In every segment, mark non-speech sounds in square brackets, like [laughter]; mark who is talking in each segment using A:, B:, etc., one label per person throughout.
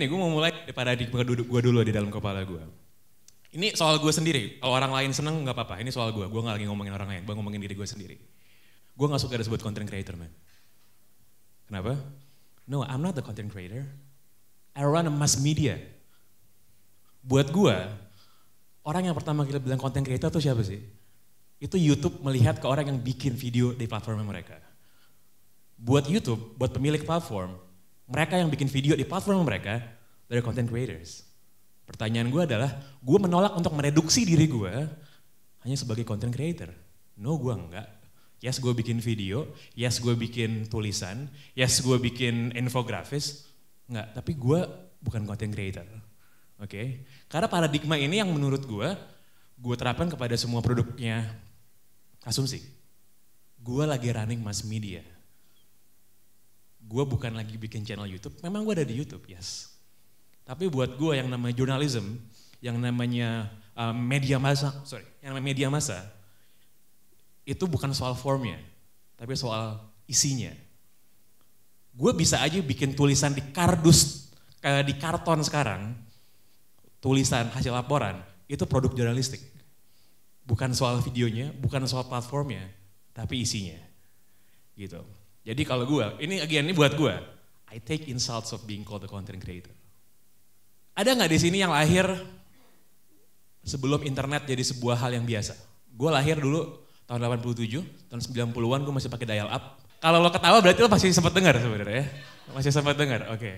A: gini, gue mau mulai daripada adik duduk gue dulu di dalam kepala gue. Ini soal gue sendiri, kalau orang lain seneng nggak apa-apa, ini soal gue, gue gak lagi ngomongin orang lain, gue ngomongin diri gue sendiri. Gue gak suka disebut content creator, man. Kenapa? No, I'm not the content creator. I run a mass media. Buat gue, orang yang pertama kali bilang content creator tuh siapa sih? Itu YouTube melihat ke orang yang bikin video di platformnya mereka. Buat YouTube, buat pemilik platform, mereka yang bikin video di platform mereka dari content creators. Pertanyaan gue adalah, gue menolak untuk mereduksi diri gue hanya sebagai content creator. No, gue enggak. Yes, gue bikin video. Yes, gue bikin tulisan. Yes, gue bikin infografis. Enggak, tapi gue bukan content creator. Oke, okay? karena paradigma ini yang menurut gue, gue terapkan kepada semua produknya asumsi. Gue lagi running mass media. Gue bukan lagi bikin channel YouTube. Memang gue ada di YouTube, yes. Tapi buat gue yang namanya jurnalism, yang namanya uh, media massa, sorry, yang namanya media massa, itu bukan soal formnya, tapi soal isinya. Gue bisa aja bikin tulisan di kardus, di karton sekarang, tulisan hasil laporan, itu produk jurnalistik. Bukan soal videonya, bukan soal platformnya, tapi isinya. Gitu. Jadi kalau gue, ini again ini buat gue, I take insults of being called a content creator. Ada nggak di sini yang lahir sebelum internet jadi sebuah hal yang biasa? Gue lahir dulu tahun 87, tahun 90-an gue masih pakai dial up. Kalau lo ketawa berarti lo pasti sempat dengar sebenarnya. Ya? Masih sempat dengar, oke. Okay.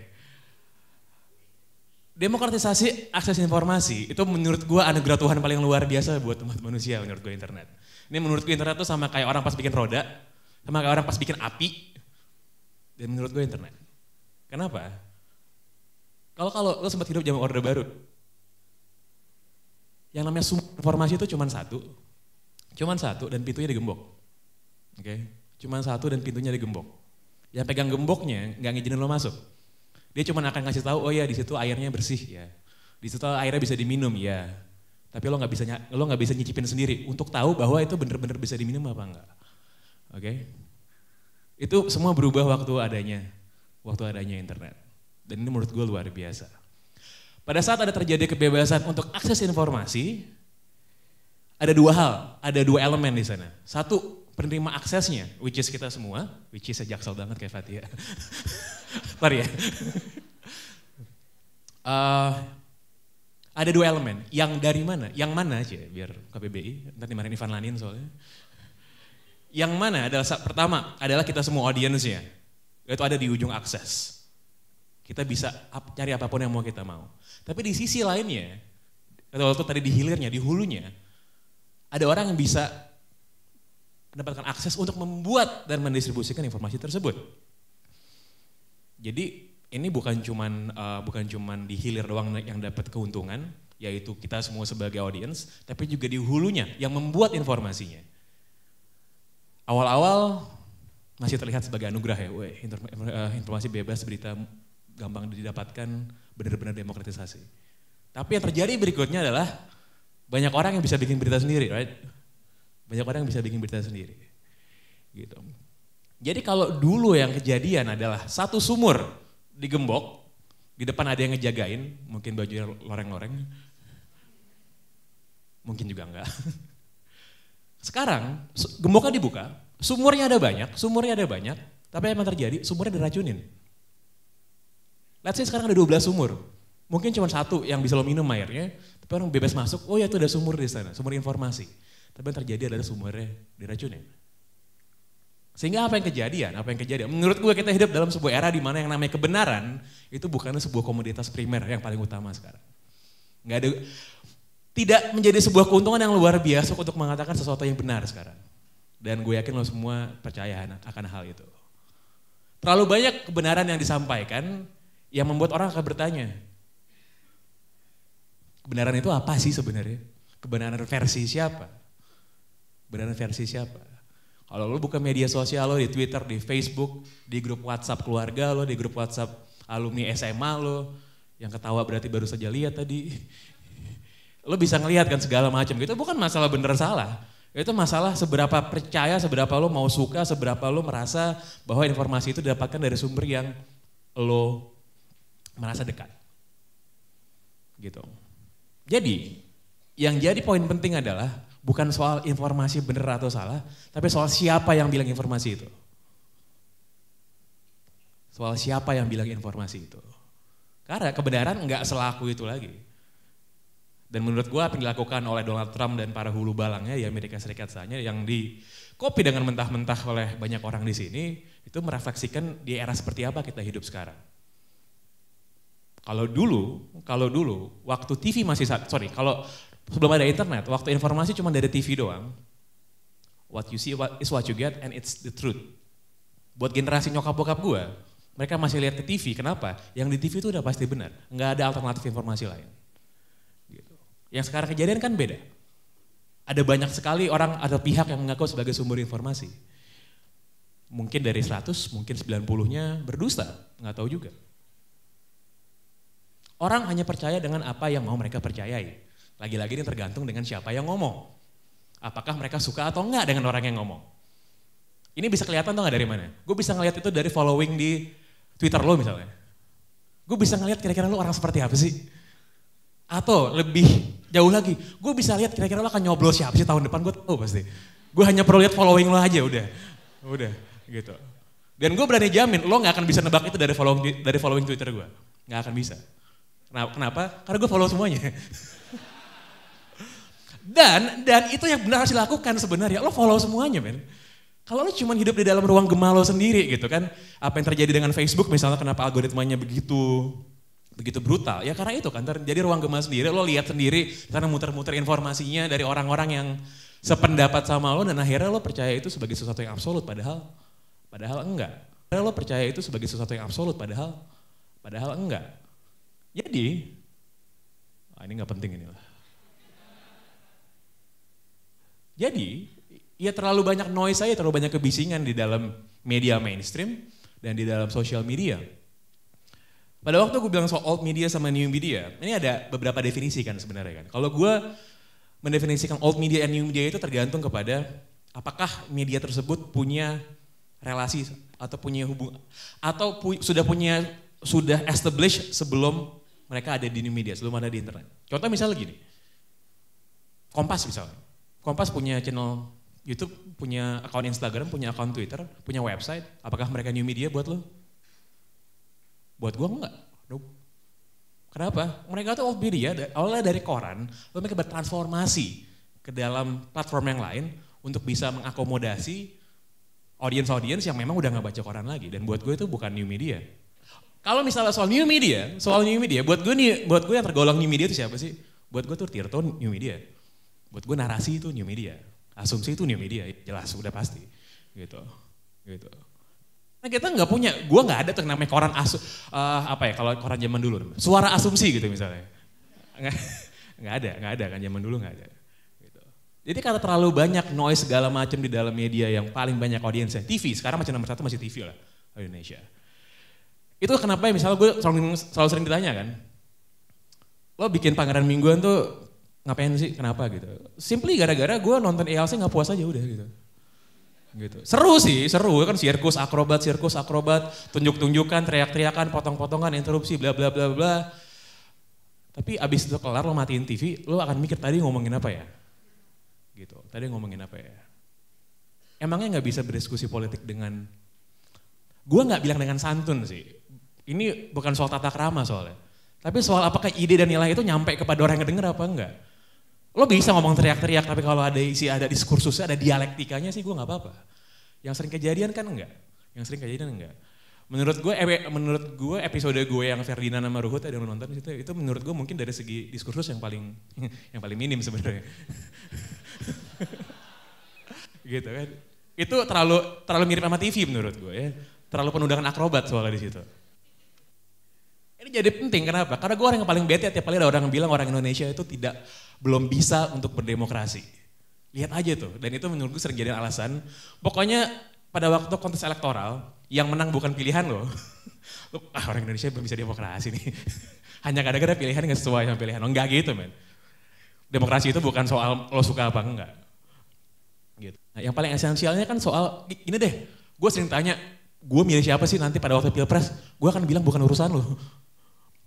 A: Demokratisasi akses informasi itu menurut gue anugerah Tuhan paling luar biasa buat umat manusia menurut gue internet. Ini menurut gue internet tuh sama kayak orang pas bikin roda, sama kayak orang pas bikin api, dan menurut gue internet. Kenapa? Kalau kalau lo sempat hidup zaman Orde Baru, yang namanya sumber informasi itu cuma satu, cuma satu dan pintunya digembok. Oke, okay? cuma satu dan pintunya digembok. Yang pegang gemboknya nggak ngizinin lo masuk. Dia cuma akan ngasih tahu, oh ya di situ airnya bersih ya, di situ airnya bisa diminum ya. Tapi lo nggak bisa lo nggak bisa nyicipin sendiri untuk tahu bahwa itu bener-bener bisa diminum apa enggak. Oke, okay? itu semua berubah waktu adanya waktu adanya internet. Dan ini menurut gue luar biasa. Pada saat ada terjadi kebebasan untuk akses informasi, ada dua hal, ada dua elemen di sana. Satu, penerima aksesnya, which is kita semua, which is sejak jaksel banget kayak Fatia. [laughs] ya. uh, [laughs] ada dua elemen, yang dari mana, yang mana aja biar KBBI, nanti dimarahin Ivan Lanin soalnya. Yang mana adalah pertama adalah kita semua audiensnya, yaitu ada di ujung akses. Kita bisa ap, cari apapun yang mau kita mau. Tapi di sisi lainnya, kata waktu tadi di hilirnya, di hulunya, ada orang yang bisa mendapatkan akses untuk membuat dan mendistribusikan informasi tersebut. Jadi ini bukan cuman uh, bukan cuman di hilir doang yang dapat keuntungan, yaitu kita semua sebagai audiens, tapi juga di hulunya yang membuat informasinya. Awal-awal masih terlihat sebagai anugerah ya, eh, informasi bebas berita gampang didapatkan benar-benar demokratisasi. Tapi yang terjadi berikutnya adalah banyak orang yang bisa bikin berita sendiri, right? Banyak orang yang bisa bikin berita sendiri. Gitu. Jadi kalau dulu yang kejadian adalah satu sumur digembok, di depan ada yang ngejagain, mungkin bajunya loreng-loreng. Mungkin juga enggak. [laughs] Sekarang gemboknya dibuka, sumurnya ada banyak, sumurnya ada banyak, tapi yang terjadi sumurnya diracunin. Let's say sekarang ada 12 sumur. Mungkin cuma satu yang bisa lo minum airnya, tapi orang bebas masuk, oh ya itu ada sumur di sana, sumur informasi. Tapi yang terjadi adalah sumurnya diracunin. Sehingga apa yang kejadian, apa yang kejadian, menurut gue kita hidup dalam sebuah era di mana yang namanya kebenaran itu bukanlah sebuah komoditas primer yang paling utama sekarang. Nggak ada, tidak menjadi sebuah keuntungan yang luar biasa untuk mengatakan sesuatu yang benar sekarang. Dan gue yakin lo semua percaya akan hal itu. Terlalu banyak kebenaran yang disampaikan yang membuat orang akan bertanya, kebenaran itu apa sih sebenarnya? Kebenaran versi siapa? Kebenaran versi siapa? Kalau lo buka media sosial lo di Twitter, di Facebook, di grup WhatsApp keluarga lo, di grup WhatsApp alumni SMA lo, yang ketawa berarti baru saja lihat tadi. [laughs] Lo bisa ngelihat kan segala macam gitu, bukan masalah bener salah. Itu masalah seberapa percaya, seberapa lo mau suka, seberapa lo merasa bahwa informasi itu didapatkan dari sumber yang lo merasa dekat. Gitu. Jadi, yang jadi poin penting adalah bukan soal informasi benar atau salah, tapi soal siapa yang bilang informasi itu. Soal siapa yang bilang informasi itu. Karena kebenaran nggak selaku itu lagi. Dan menurut gue apa yang dilakukan oleh Donald Trump dan para hulu balangnya di Amerika Serikat saja yang di kopi dengan mentah-mentah oleh banyak orang di sini, itu merefleksikan di era seperti apa kita hidup sekarang. Kalau dulu, kalau dulu waktu TV masih sorry, kalau sebelum ada internet, waktu informasi cuma dari TV doang. What you see is what you get and it's the truth. Buat generasi nyokap bokap gue, mereka masih lihat ke TV. Kenapa? Yang di TV itu udah pasti benar. Nggak ada alternatif informasi lain. Gitu. Yang sekarang kejadian kan beda. Ada banyak sekali orang, atau pihak yang mengaku sebagai sumber informasi mungkin dari 100 mungkin 90-nya berdusta, nggak tahu juga. Orang hanya percaya dengan apa yang mau mereka percayai. Lagi-lagi ini tergantung dengan siapa yang ngomong. Apakah mereka suka atau enggak dengan orang yang ngomong. Ini bisa kelihatan tuh gak dari mana? Gue bisa ngeliat itu dari following di Twitter lo misalnya. Gue bisa ngeliat kira-kira lo orang seperti apa sih? Atau lebih jauh lagi, gue bisa lihat kira-kira lo akan nyoblos siapa sih tahun depan, gue tau oh, pasti. Gue hanya perlu lihat following lo aja udah. Udah gitu. Dan gue berani jamin lo gak akan bisa nebak itu dari following, dari following Twitter gue. Gak akan bisa. Kenapa? Kenapa? Karena gue follow semuanya. dan dan itu yang benar harus dilakukan sebenarnya. Lo follow semuanya, men. Kalau lo cuma hidup di dalam ruang gemalo sendiri gitu kan, apa yang terjadi dengan Facebook misalnya kenapa algoritmanya begitu begitu brutal? Ya karena itu kan terjadi ruang gemalo sendiri, lo lihat sendiri karena muter-muter informasinya dari orang-orang yang sependapat sama lo dan akhirnya lo percaya itu sebagai sesuatu yang absolut padahal padahal enggak. karena lo percaya itu sebagai sesuatu yang absolut padahal padahal enggak. Jadi, nah ini nggak penting ini inilah. Jadi, ya terlalu banyak noise saya terlalu banyak kebisingan di dalam media mainstream dan di dalam sosial media. Pada waktu gue bilang soal old media sama new media, ini ada beberapa definisi kan sebenarnya kan. Kalau gue mendefinisikan old media dan new media itu tergantung kepada apakah media tersebut punya relasi atau punya hubungan atau pu, sudah punya sudah established sebelum mereka ada di new media, sebelum ada di internet. Contoh misalnya gini, Kompas misalnya. Kompas punya channel YouTube, punya akun Instagram, punya akun Twitter, punya website. Apakah mereka new media buat lo? Buat gue enggak. Nope. Kenapa? Mereka tuh old media, awalnya dari koran, lalu mereka bertransformasi ke dalam platform yang lain untuk bisa mengakomodasi audiens-audiens yang memang udah nggak baca koran lagi. Dan buat gue itu bukan new media, kalau misalnya soal new media, soal new media, buat gue nih, buat gue yang tergolong new media itu siapa sih? Buat gue tuh Tirto new media. Buat gue narasi itu new media. Asumsi itu new media, jelas udah pasti. Gitu. Gitu. Nah kita nggak punya, gue nggak ada tuh namanya koran asu, uh, apa ya kalau koran zaman dulu, suara asumsi gitu misalnya. Nggak [laughs] ada, nggak ada kan zaman dulu nggak ada. Gitu. Jadi kata terlalu banyak noise segala macam di dalam media yang paling banyak audiensnya, TV sekarang macam nomor satu masih TV lah Indonesia. Itu kenapa ya misalnya gue selalu, selalu sering ditanya kan. Lo bikin pangeran mingguan tuh ngapain sih kenapa gitu. Simply gara-gara gue nonton ELC nggak puas aja udah gitu. Gitu. Seru sih, seru kan sirkus akrobat, sirkus akrobat, tunjuk-tunjukkan, teriak-teriakan, potong-potongan, interupsi, bla bla bla bla. Tapi abis itu kelar lo matiin TV, lo akan mikir tadi ngomongin apa ya? Gitu, tadi ngomongin apa ya? Emangnya nggak bisa berdiskusi politik dengan, gue nggak bilang dengan santun sih, ini bukan soal tata krama soalnya. Tapi soal apakah ide dan nilai itu nyampe kepada orang yang denger apa enggak. Lo bisa ngomong teriak-teriak, tapi kalau ada isi, ada diskursusnya, ada dialektikanya sih gue gak apa-apa. Yang sering kejadian kan enggak. Yang sering kejadian enggak. Menurut gue, menurut gue episode gue yang Ferdinand sama Ruhut ada yang nonton situ itu menurut gue mungkin dari segi diskursus yang paling [laughs] yang paling minim sebenarnya. [laughs] gitu kan. Itu terlalu terlalu mirip sama TV menurut gue ya. Terlalu penuh dengan akrobat soalnya di situ. Ini jadi penting kenapa? Karena gue orang yang paling bete tiap kali ada orang yang bilang orang Indonesia itu tidak belum bisa untuk berdemokrasi. Lihat aja tuh, dan itu menurut gue sering jadi alasan. Pokoknya pada waktu kontes elektoral, yang menang bukan pilihan loh. [laughs] ah orang Indonesia belum bisa demokrasi nih. [laughs] Hanya kadang-kadang pilihan gak sesuai sama pilihan. Oh, enggak gitu men. Demokrasi itu bukan soal lo suka apa enggak. Gitu. Nah, yang paling esensialnya kan soal, ini deh, gue sering tanya, gue milih siapa sih nanti pada waktu pilpres? Gue akan bilang bukan urusan lo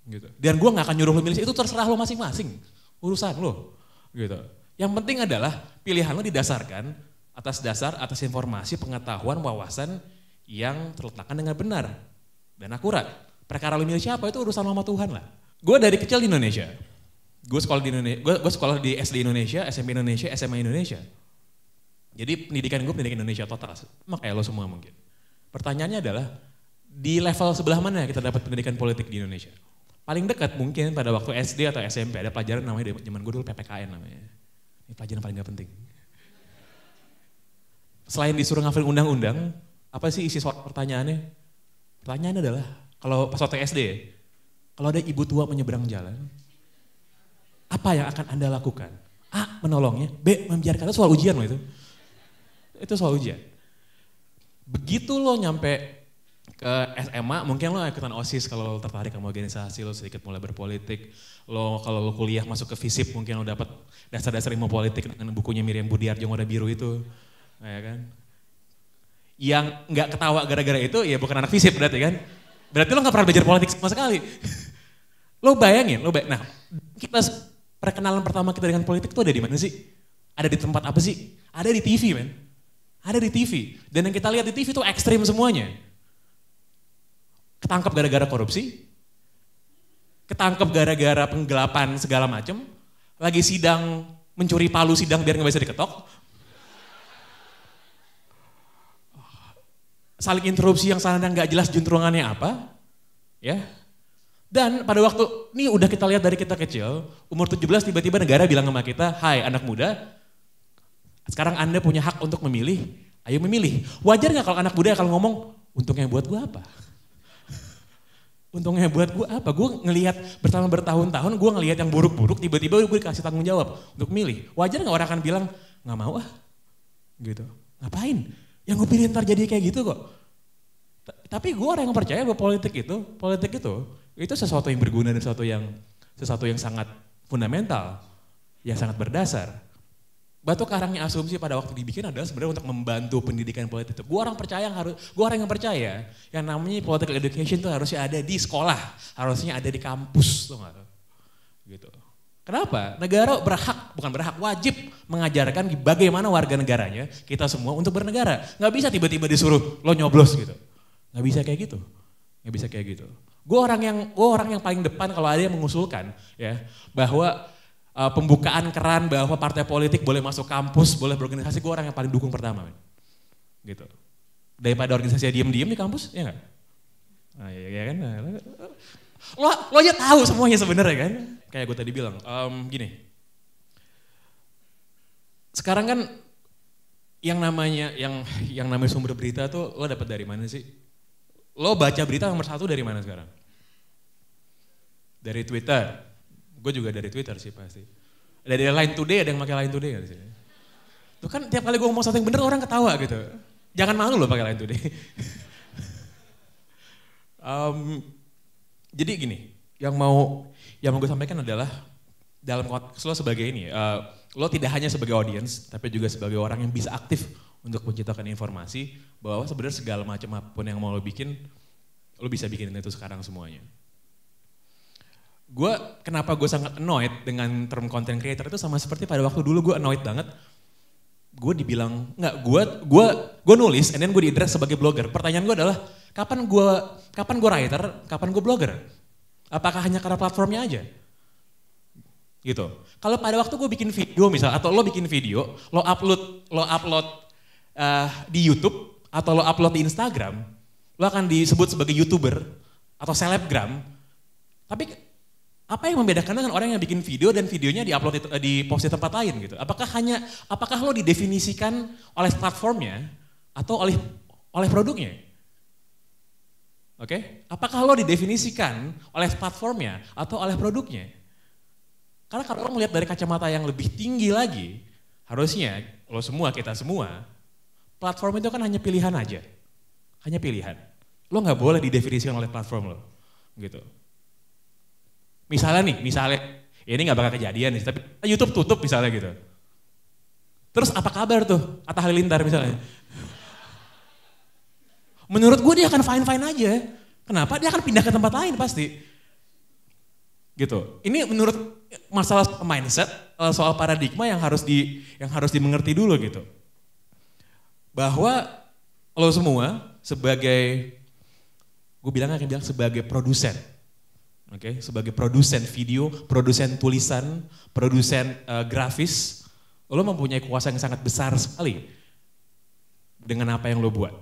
A: gitu. Dan gue nggak akan nyuruh lo milih itu terserah lo masing-masing, urusan lo, gitu. Yang penting adalah pilihan lo didasarkan atas dasar, atas informasi, pengetahuan, wawasan yang terletakkan dengan benar dan akurat. Perkara lo milih siapa itu urusan lo sama Tuhan lah. Gue dari kecil di Indonesia, gue sekolah di Indonesia, gue, sekolah di SD Indonesia, SMP Indonesia, SMA Indonesia. Jadi pendidikan gue pendidikan Indonesia total, sama kayak lo semua mungkin. Pertanyaannya adalah, di level sebelah mana kita dapat pendidikan politik di Indonesia? Paling dekat mungkin pada waktu SD atau SMP ada pelajaran namanya zaman gue dulu PPKN namanya. Ini pelajaran paling gak penting. Selain disuruh ngafir undang-undang, apa sih isi soal pertanyaannya? Pertanyaannya adalah, kalau pas waktu SD kalau ada ibu tua menyeberang jalan, apa yang akan Anda lakukan? A. Menolongnya, B. Membiarkan. Itu soal ujian loh itu. Itu soal ujian. Begitu lo nyampe ke SMA mungkin lo ikutan OSIS kalau lo tertarik sama organisasi lo sedikit mulai berpolitik. Lo kalau lo kuliah masuk ke FISIP mungkin lo dapat dasar-dasar ilmu politik dengan bukunya Miriam Budiarjo udah Biru itu. Nah, ya kan? Yang nggak ketawa gara-gara itu ya bukan anak FISIP berarti kan? Berarti lo nggak pernah belajar politik sama sekali. [laughs] lo bayangin, lo bayangin. Nah, kita perkenalan pertama kita dengan politik itu ada di mana sih? Ada di tempat apa sih? Ada di TV, men. Ada di TV. Dan yang kita lihat di TV itu ekstrim semuanya ketangkep gara-gara korupsi, ketangkep gara-gara penggelapan segala macem, lagi sidang mencuri palu sidang biar nggak bisa diketok. Saling interupsi yang sana nggak jelas juntrungannya apa, ya. Dan pada waktu ini udah kita lihat dari kita kecil, umur 17 tiba-tiba negara bilang sama kita, "Hai anak muda, sekarang Anda punya hak untuk memilih, ayo memilih." Wajar nggak kalau anak muda kalau ngomong, "Untungnya buat gua apa?" Untungnya buat gue apa? Gue ngelihat bersama bertahun-tahun gue ngelihat yang buruk-buruk tiba-tiba gue dikasih tanggung jawab untuk milih. Wajar nggak orang akan bilang nggak mau ah, gitu. Ngapain? Yang gue pilih ntar jadi kayak gitu kok. Tapi gue orang yang percaya bahwa politik itu, politik itu, itu sesuatu yang berguna dan sesuatu yang sesuatu yang sangat fundamental, yang sangat berdasar. Batu karangnya asumsi pada waktu dibikin adalah sebenarnya untuk membantu pendidikan politik itu. Gue orang percaya yang harus, gue orang yang percaya yang namanya political education itu harusnya ada di sekolah, harusnya ada di kampus, tuh gak Gitu. Kenapa? Negara berhak, bukan berhak, wajib mengajarkan bagaimana warga negaranya, kita semua untuk bernegara. Gak bisa tiba-tiba disuruh lo nyoblos gitu. gak bisa kayak gitu. gak bisa kayak gitu. Gue orang yang gue orang yang paling depan kalau ada yang mengusulkan ya bahwa uh, pembukaan keran bahwa partai politik boleh masuk kampus, boleh berorganisasi, gue orang yang paling dukung pertama. Men. Gitu. Daripada organisasi diem-diem di kampus, ya gak? Ah, iya, iya kan? Nah, ya, ya kan? Lo, lo aja tahu semuanya sebenarnya kan? Kayak gue tadi bilang, um, gini. Sekarang kan yang namanya yang yang namanya sumber berita tuh lo dapat dari mana sih? Lo baca berita nomor satu dari mana sekarang? Dari Twitter, Gue juga dari Twitter sih pasti. Dari Line Today ada yang pakai Line Today gak sih Tuh kan tiap kali gue ngomong sesuatu yang bener orang ketawa gitu. Jangan malu loh pakai Line Today. um, [laughs] jadi gini, yang mau yang mau gue sampaikan adalah dalam konteks lo sebagai ini, uh, lo tidak hanya sebagai audience, tapi juga sebagai orang yang bisa aktif untuk menciptakan informasi bahwa sebenarnya segala macam apapun yang mau lo bikin, lo bisa bikin itu sekarang semuanya gue kenapa gue sangat annoyed dengan term content creator itu sama seperti pada waktu dulu gue annoyed banget gue dibilang nggak gue gue gue nulis and then gue diaddress sebagai blogger pertanyaan gue adalah kapan gue kapan gue writer kapan gue blogger apakah hanya karena platformnya aja gitu kalau pada waktu gue bikin video misal atau lo bikin video lo upload lo upload uh, di YouTube atau lo upload di Instagram lo akan disebut sebagai youtuber atau selebgram tapi apa yang membedakan dengan orang yang bikin video dan videonya diupload di, di post di tempat lain gitu? Apakah hanya apakah lo didefinisikan oleh platformnya atau oleh oleh produknya? Oke, okay? apakah lo didefinisikan oleh platformnya atau oleh produknya? Karena kalau lo melihat dari kacamata yang lebih tinggi lagi, harusnya lo semua kita semua platform itu kan hanya pilihan aja, hanya pilihan. Lo nggak boleh didefinisikan oleh platform lo, gitu. Misalnya nih, misalnya, ya ini nggak bakal kejadian nih, tapi eh, YouTube tutup misalnya gitu. Terus apa kabar tuh Atta Halilintar misalnya? Menurut gue dia akan fine-fine aja. Kenapa? Dia akan pindah ke tempat lain pasti. Gitu. Ini menurut masalah mindset, eh, soal paradigma yang harus di yang harus dimengerti dulu gitu. Bahwa lo semua sebagai gue bilang akan bilang sebagai produser. Oke, okay? sebagai produsen video, produsen tulisan, produsen uh, grafis, lo mempunyai kuasa yang sangat besar sekali dengan apa yang lo buat.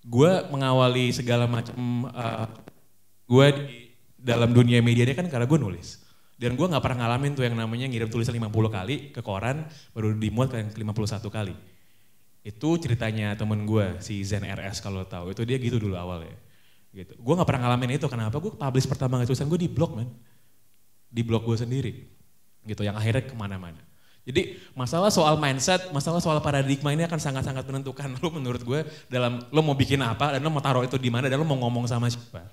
A: Gue mengawali segala macam uh, eh, gue di dalam dunia media dia kan karena gue nulis. Dan gue gak pernah ngalamin tuh yang namanya ngirim tulisan 50 kali ke koran, baru dimuat ke 51 kali. Itu ceritanya temen gue, si Zen RS kalau tahu Itu dia gitu dulu awalnya gitu. Gue nggak pernah ngalamin itu. Kenapa? Gue publish pertama gak tulisan gue di blog, man. Di blog gue sendiri. Gitu, yang akhirnya kemana-mana. Jadi masalah soal mindset, masalah soal paradigma ini akan sangat-sangat menentukan lo [laughs] menurut gue dalam lo mau bikin apa dan lo mau taruh itu di mana dan lo mau ngomong sama siapa.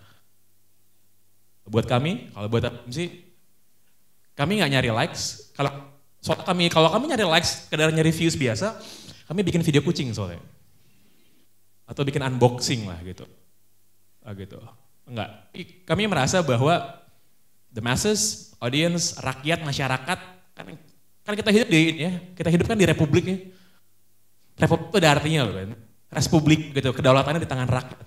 A: Buat kami, kalau buat sih kami nggak nyari likes. Kalau soal kami kalau kami nyari likes, kadar nyari views biasa, kami bikin video kucing soalnya. Atau bikin unboxing lah gitu. Ah, gitu. Enggak. Kami merasa bahwa the masses, audience, rakyat, masyarakat kan kan kita hidup di ya, kita hidup kan di republik ya. Republik itu ada artinya loh kan. Republik gitu, kedaulatannya di tangan rakyat.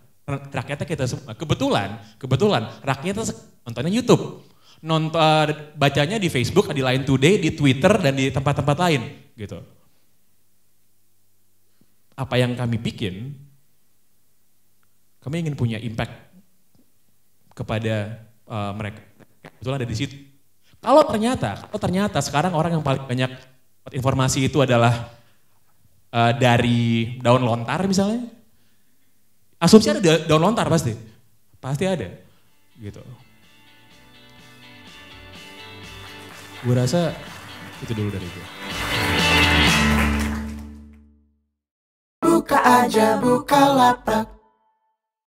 A: Rakyatnya kita semua. Kebetulan, kebetulan rakyatnya nontonnya YouTube. Nonton uh, eh, bacanya di Facebook, di Line Today, di Twitter dan di tempat-tempat lain gitu. Apa yang kami bikin kami ingin punya impact kepada uh, mereka. Kebetulan ada di situ. Kalau ternyata, kalau ternyata sekarang orang yang paling banyak informasi itu adalah uh, dari daun lontar misalnya, asumsi ada daun lontar pasti, pasti ada, gitu. Gue rasa itu dulu dari gue. Buka aja, buka lapak.